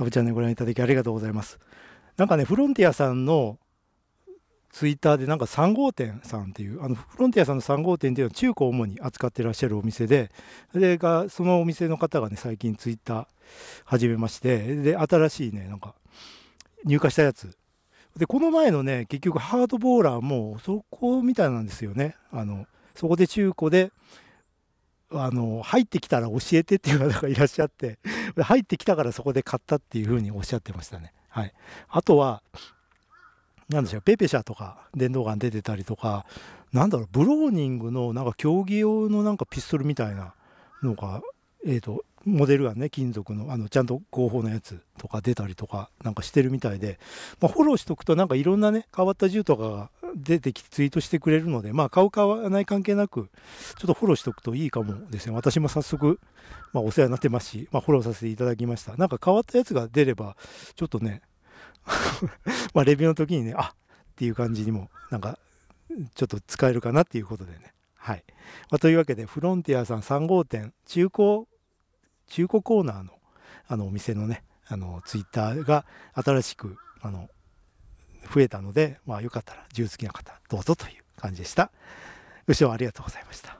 サブチャンネルご覧いただきありがとうございます。なんかね、フロンティアさんのツイッターでなんか3号店さんっていうあのフロンティアさんの3号店っていうのは中古を主に扱ってらっしゃるお店でそれがそのお店の方がね最近ツイッター始めましてで新しいねなんか入荷したやつでこの前のね結局ハードボーラーもそこみたいなんですよねあのそこで中古であの入ってきたら教えてっていう方がいらっしゃって 入ってきたからそこで買ったっていうふうにおっしゃってましたね。はい、あとは何でしょうペペシャとか電動ガン出てたりとかなんだろうブローニングのなんか競技用のなんかピストルみたいなのが、えーと、とモデルがね金属のあのちゃんと合法のやつとか出たりとかなんかしてるみたいで、まあ、フォローしとくとなんかいろんなね変わった銃とかが出てきてツイートしてくれるので、まあ、買う買わない関係なく、ちょっとフォローしておくといいかもですね。私も早速、まあ、お世話になってますし、まあ、フォローさせていただきました。なんか変わったやつが出れば、ちょっとね、まあ、レビューの時にね、あっていう感じにも、なんか、ちょっと使えるかなっていうことでね。はい。まあ、というわけで、フロンティアさん3号店、中古、中古コーナーの、あの、お店のね、あの、ツイッターが新しく、あの、増えたので、まあ、よかったら、銃好きな方、どうぞという感じでした。ご視聴ありがとうございました。